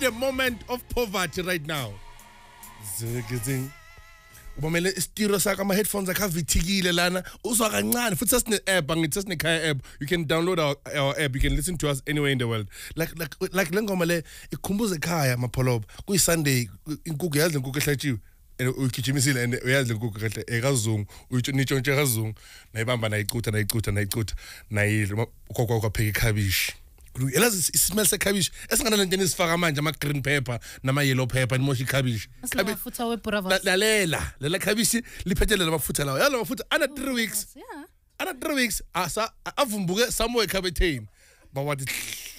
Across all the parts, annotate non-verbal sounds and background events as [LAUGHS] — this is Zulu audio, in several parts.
avoid a moment of poverty right now zing ubamele isitiro sakho ama-headphones akho avithikile lana uzwa kancane futhi sesine-app angithi sesinekhaya app you can download our, our app you can listen to us anywhere in the world like like, like le ngoma le ikhumbuza ekhaya mapholoba kuyisunday inkukhu yazi le nkukhu ehlatshiwe and uyigijimisile and uyazi le nkukhu kahle ekazungu nitshontshe kazungu nayibamba nayicutha nayicutha nayicutha nayile ugogo kwapheka ikhabishi elazi isimele sekhabishi esingana lento enisifaka manje ama-green pepper nama-yellow pepper nimosha ikhabishi lalela lela khabishi liphethe lela mafutha lawa yala mafutha ana-three oh, weeks ana-three weeks avumbuke somewhere ekhabetheni bawathi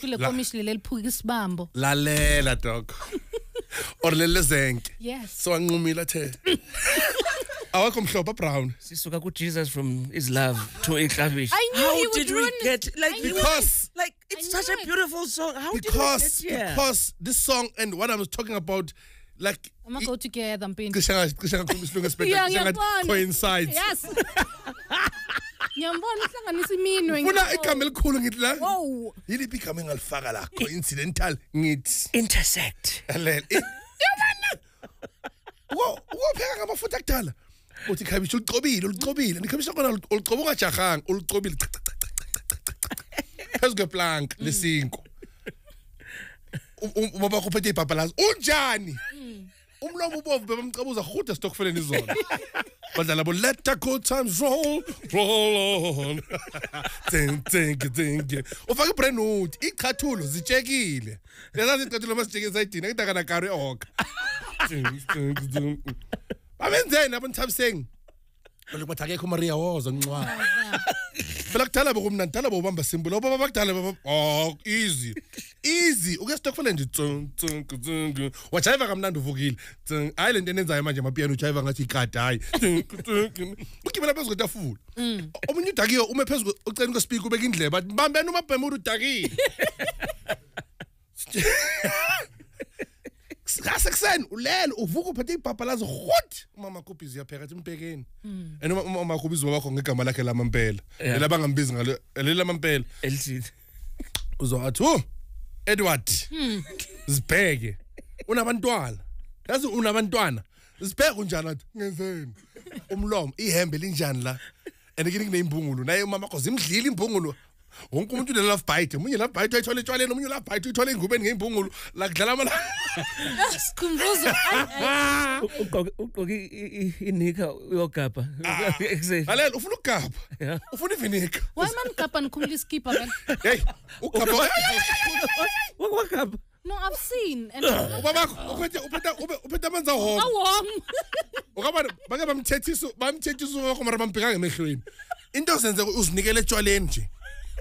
kule komishi leli eliphuka isibambo lalela dok [LAUGHS] or leli lezenke yes so anqumile athe [LAUGHS] awakho Brown. sisuka kujesus from his love to enklavish I how he did we get like because it. like it's such a beautiful song how because, did we get here? because this song and what i was talking about like I'm gonna go together, Mpini. yeah, ngiyabona. Coincides. Yes. [LAUGHS] Ngiyambona uhlanganisa iminwe. Kuna igama elikhulu ngithi la. Wow. Yiliphi igama engalifaka la? Coincidental ngithi. Intersect. Yabona. Wo, upheka ngamafutha kudala. uthi khabishi ulicobile ulicobile nikhabishi lakhona ulicoba ungajahanga ulicobile phezu kweplank lesinko ubaba kuphethe ibhabhalazo unjani mm. umlomo ubovu bebamcabuza rhude esitokfeleni izona badlala bo let the good times roll roll on tsinki tsinki ufake ibrenwood iy'chathulo zitshekile lezazi iy'chathulo masijeke esayidini akudakanakari oka bamenzeni abo nithabiseng lokubathi akekho umaria woza ncwaba [LAUGHS] phela kudala bokumna ndidala bobamba simbulo obo bakudala oh easy easy uke sitokufele nje tsunku wajayiva kamnandi uvukile hayi le nto enenzayo manje amapiyano ujayiva ngathi ikadi hayi ugibela phezu kwetafula mm. omunye udakiwe ume phezu ucela ukwespika ubeka indleba bambeni umabhemu uthi udakile [LAUGHS] ngasekuseni ulele uvuka uphethe ibhabhalazo huthi umama kubhizi uyaphekatha impekeni hmm. and umama kubizi wakho ngegama lakhe lamampela lela bangambizi ngalo lela mampela elithini uzowathi u Edward sibheke hmm. unabantwana yazi unabantwana sibheke njani athi ngenzeni umlomo ihembe linjani la and kini kuneimbungulo naye umama kho zimdlile imbungulo wonke umuntu une-love bite omunye love bite uyayithola etshwaleni omunye love bite uyithola engubeni ngey'mbungulu la kudlala amala sikhumbuzo ugqoke inika uyogabha ah, lalela ufuna ukugabha ufuna ivinika wayma nigabha nikhumula isikibha heyi ugabha wakugabha No, I've seen. Ubabakho uphethe uphethe uphethe amanzi ahoma. Ahoma. Ukabani bake bamthethisa bamthethisa ngakho mara bambheka ngemehlweni. Into zenzeka uzinikele etshwaleni nje.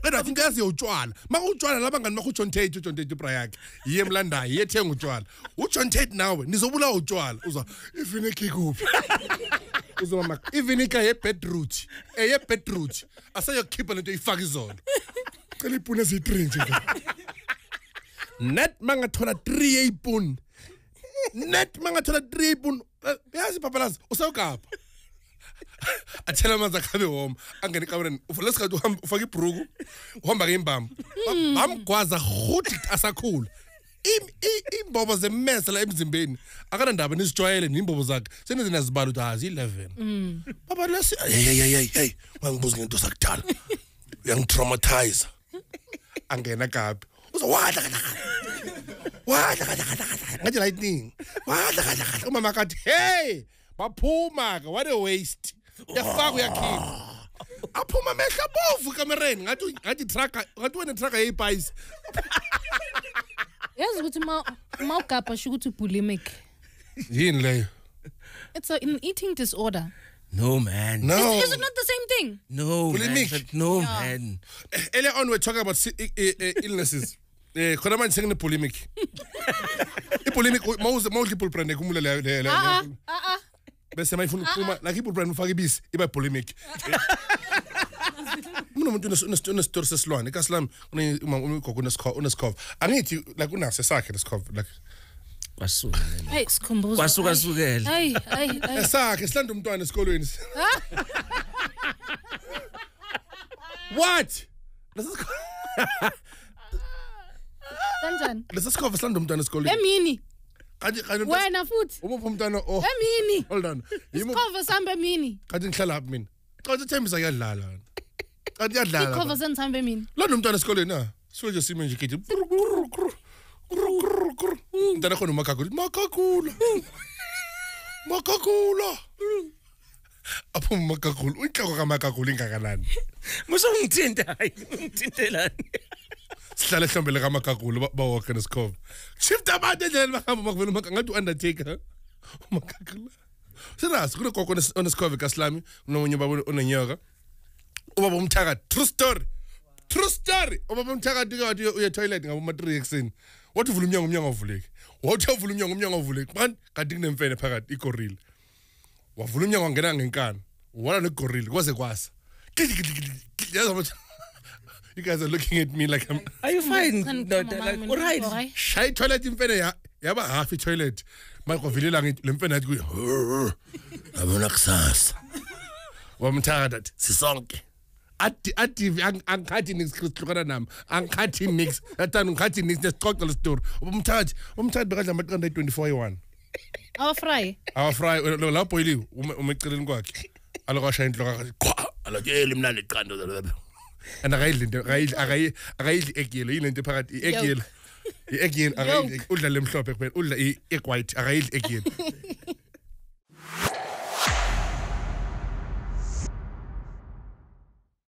kodwa inkazi utshwala maka utshwala labangani bakho ujohn tate ujohn tate ibra yakhe yiye emlandayo iye ethenga utshwala ujohn tate nawe nizobulawa utshwala uzwa ifiniki kuphi uzoba mak ivinika [LAUGHS] yebedroot eyebedroot eh, asayokhipha lento ifaka izolo cela ipuni eziyi-3 nje net mangathola 3 yeyipuni net mangathola 3 yeyipuni eh, yazi phaphalazi usewugapha athela amanzi akhabe woma angene ekamereni uvule sikhathi ufake ibruku uhamba ngeimbamba hmm. bamgwaza rhuthi asakhula iimbobo zemmesa la emzimbeni akanandaba nizijwayele niimbobo zakhe senize nazibala ukuthi hazi ah, i-eleven hmm. baba lesi yeyeyeyeyeyi wangibuza ngento sakudala uyangitraumatiza angena kabi uza wadla wadla ngathi lightning wadla umama kathi hey baphuma ke what a waste ndiyakufaka uyakhipha ah. aphuma amehla bovu kamereni ngathi wena itraka yeyipayisi yazi ukuthi ma ugabha sho ukuthi ubulimic yini leyo it's a, an eating disorder No man. No. Is, is it not the same thing? No. Bulimic. Man, no yeah. man. Eh, earlier on we are talking about illnesses. Eh khona manje sengine bulimic. [LAUGHS] I bulimic mawuze mawudli bulbrand ekumule le le. Ah ah, ah, ah bese mayifuna ukuphuma ah, ah. like ibubrand ufake ibisi iba polemic [LAUGHS] munomuntu unesitori sesilwane ikasi lami ugogo unesikhova angithi like unaso esakhe lesikhova like kwasuka kwasuka sukele esakhe silanda umntwana esikolweni [LAUGHS] what kanjani lesi sikhova silanda umntwana esikolweni emini kati kati wena futhi ubuphi umntana o emini eh, [LAUGHS] hold on isikhovo sambe emini kati ngihlala phi mina xa uthembisa kuyadlala kati kuyadlala isikhovo senisambe emini lona umntana esikoleni na ah. siwe nje sime nje kithi umntana khona umakhakhula makhakhula makhakhula apho umakakhulu intloko kamakakhulu ingakanani musungithinta hayi ungithintelani sihlale hlombe likamagagulu bawalke nesikhova shifta abantu endleleni bahamba makuvela ngathi u-undertaker umagagula siras kunegogo onesikhova kasilami kunomunye ubaba onenyoka ubaba umthakathi true story true story ubaba umthakathi ke wathi uyetoilet ngaboma-three ekuseni wathi uvula umnyango umnyango awuvuleki wathi avula umnyango umnyango awuvuleki kanti kanti kunemfene phakathi igorila wavula umnyango wangena ngenkani wala negorila kwaze kwasa yazama You guys are looking at me like I'm. Are you fine? no, like, all right. Shy toilet in Pena. Yaba half a toilet. Marco Villang Limpena. I'm an access. wamthanda sisonke adive angikhathi nix sihlukana nami angikhathi nix atani ngikhathi nix nesixoxe lesitori umthathi umthathi bekadla amaqanda ayi-24 Our yi-1 awafry awafry lapho boyiliwe umeceleni kwakhe alokashaya intloko qhwa aloteli mnandi qanda An arayidli arayidli arayidli egiyelo yini into phakathi iegiyelo iegiyelo arayidli udla lemhlophe kuphela udla i-white ikke e, egiyelo [LAUGHS]